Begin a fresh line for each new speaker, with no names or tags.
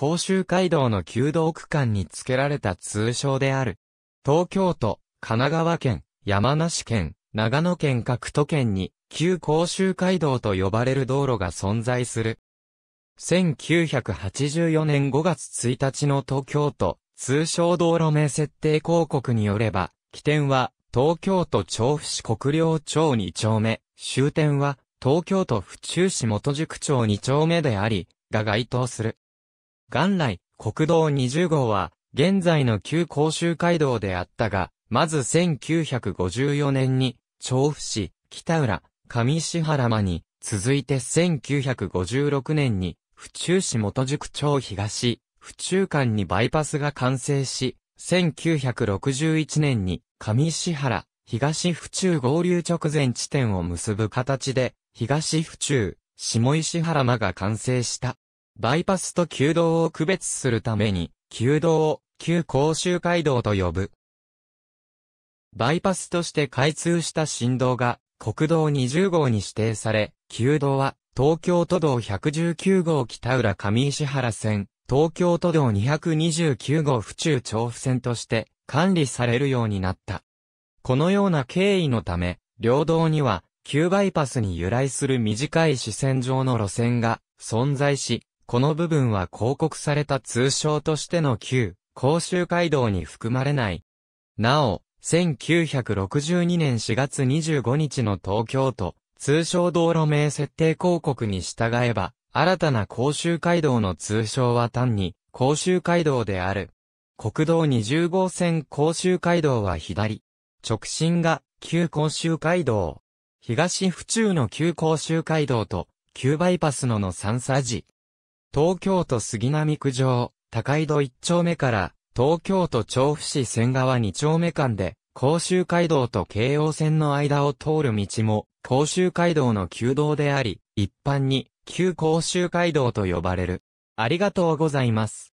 甲州街道の旧道区間に付けられた通称である。東京都、神奈川県、山梨県、長野県各都県に、旧甲州街道と呼ばれる道路が存在する。1984年5月1日の東京都、通称道路名設定広告によれば、起点は、東京都調布市国領町2丁目、終点は、東京都府中市元宿町2丁目であり、が該当する。元来、国道20号は、現在の旧甲州街道であったが、まず1954年に、調布市、北浦、上石原間に、続いて1956年に、府中市元宿町東、府中間にバイパスが完成し、1961年に上石原、東府中合流直前地点を結ぶ形で、東府中、下石原間が完成した。バイパスと旧道を区別するために、旧道を旧甲州街道と呼ぶ。バイパスとして開通した新道が国道20号に指定され、旧道は東京都道119号北浦上石原線、東京都道229号府中調布線として管理されるようになった。このような経緯のため、両道には旧バイパスに由来する短い視線上の路線が存在し、この部分は広告された通称としての旧、甲州街道に含まれない。なお、1962年4月25日の東京都、通称道路名設定広告に従えば、新たな甲州街道の通称は単に、甲州街道である。国道20号線甲州街道は左。直進が、旧甲州街道。東府中の旧甲州街道と、旧バイパスのの三差寺。東京都杉並区上、高井戸一丁目から、東京都調布市仙川二丁目間で、甲州街道と京王線の間を通る道も、甲州街道の旧道であり、一般に、旧甲州街道と呼ばれる。ありがとうございます。